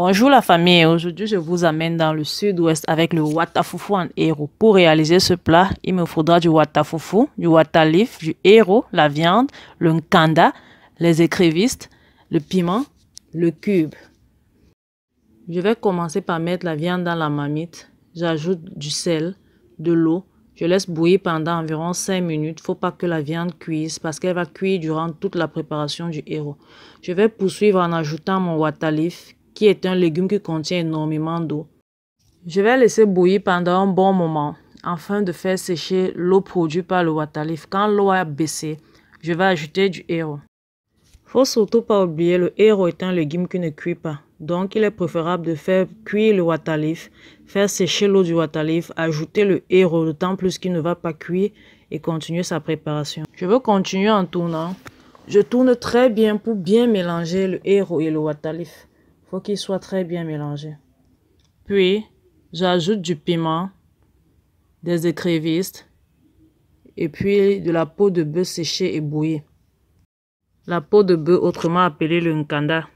Bonjour la famille, aujourd'hui je vous amène dans le sud-ouest avec le watafufu en héros. Pour réaliser ce plat, il me faudra du watafufu, du watalif, du héros, la viande, le nkanda, les écrivistes le piment, le cube. Je vais commencer par mettre la viande dans la mamite J'ajoute du sel, de l'eau. Je laisse bouillir pendant environ 5 minutes. Faut pas que la viande cuise parce qu'elle va cuire durant toute la préparation du héros. Je vais poursuivre en ajoutant mon watalif qui est un légume qui contient énormément d'eau. Je vais laisser bouillir pendant un bon moment afin de faire sécher l'eau produite par le watalif. Quand l'eau a baissé, je vais ajouter du héros. Faut surtout pas oublier, le héros est un légume qui ne cuit pas. Donc, il est préférable de faire cuire le watalif, faire sécher l'eau du watalif, ajouter le héros, d'autant plus qu'il ne va pas cuire et continuer sa préparation. Je veux continuer en tournant. Je tourne très bien pour bien mélanger le héros et le watalif faut qu'il soit très bien mélangé. Puis, j'ajoute du piment, des écrivistes et puis de la peau de bœuf séchée et bouillie. La peau de bœuf, autrement appelée le nkanda.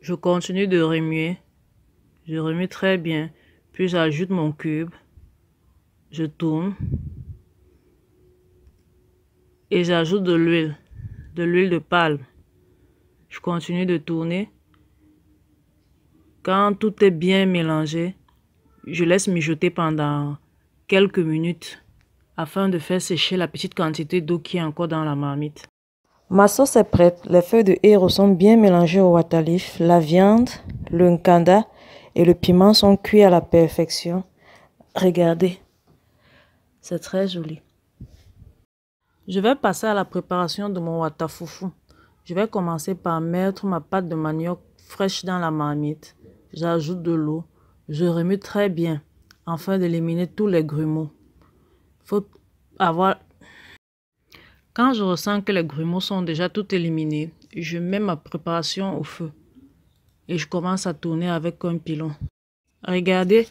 Je continue de remuer. Je remue très bien. Puis j'ajoute mon cube. Je tourne. Et j'ajoute de l'huile. De l'huile de palme. Je continue de tourner. Quand tout est bien mélangé, je laisse mijoter pendant quelques minutes afin de faire sécher la petite quantité d'eau qui est encore dans la marmite. Ma sauce est prête. Les feuilles de héros sont bien mélangées au watalif. La viande, le nkanda et le piment sont cuits à la perfection. Regardez, c'est très joli. Je vais passer à la préparation de mon watafoufou. Je vais commencer par mettre ma pâte de manioc fraîche dans la marmite. J'ajoute de l'eau. Je remue très bien afin d'éliminer tous les grumeaux. Faut avoir... Quand je ressens que les grumeaux sont déjà tout éliminés, je mets ma préparation au feu et je commence à tourner avec un pilon. Regardez,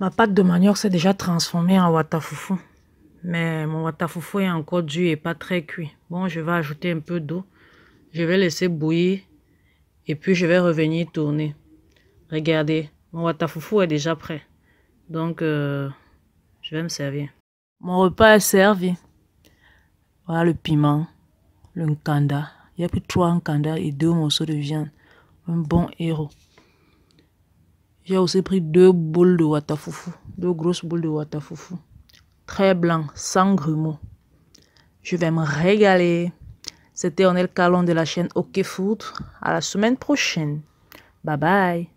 ma pâte de manioc s'est déjà transformée en watafoufou, Mais mon watafoufou est encore dur et pas très cuit. Bon, je vais ajouter un peu d'eau. Je vais laisser bouillir et puis je vais revenir tourner. Regardez, mon watafufu est déjà prêt. Donc, euh, je vais me servir. Mon repas est servi. Voilà le piment, le nkanda. Il y a plus trois nkanda et deux morceaux de viande. Un bon héros. J'ai aussi pris deux boules de watafufu, deux grosses boules de watafufu. Très blanc, sans grumeaux. Je vais me régaler. C'était Onel Calon de la chaîne OK Food. À la semaine prochaine. Bye bye.